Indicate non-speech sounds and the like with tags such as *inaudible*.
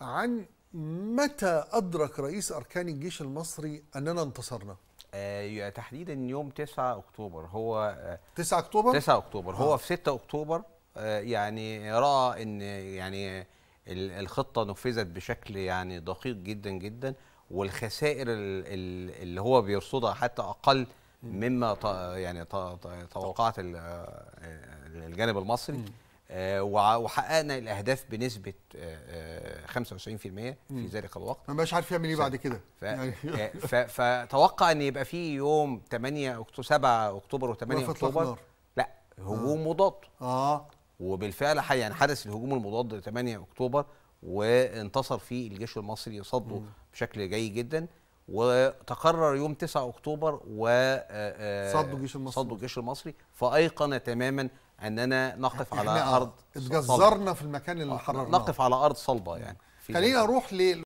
عن متى أدرك رئيس أركان الجيش المصري أننا انتصرنا؟ آه تحديدا يوم 9 أكتوبر هو 9 آه، أكتوبر؟ 9 أكتوبر هو آه. في 6 أكتوبر آه يعني رأى أن يعني الخطة نفذت بشكل يعني دقيق جدا جدا والخسائر اللي هو بيرصدها حتى أقل مما يعني توقعت آه، الجانب المصري آه، وحققنا الاهداف بنسبه 25% آه، آه، في ذلك الوقت ما بقاش عارف يعمل ايه بعد كده ف... يعني *laughs* ف... فتوقع ان يبقى في يوم 8 اكتوبر 7 اكتوبر و8 اكتوبر لا هجوم آه. مضاد اه وبالفعل يعني حدث الهجوم المضاد 8 اكتوبر وانتصر فيه الجيش المصري صده بشكل جيد جدا وتقرر يوم 9 اكتوبر و صدوا الجيش المصري صدوا الجيش المصري فايقن تماما اننا نقف على يعني ارض اتجزرنا في المكان اللي آه، حررناه نقف على ارض صلبه يعني خلينا نروح ل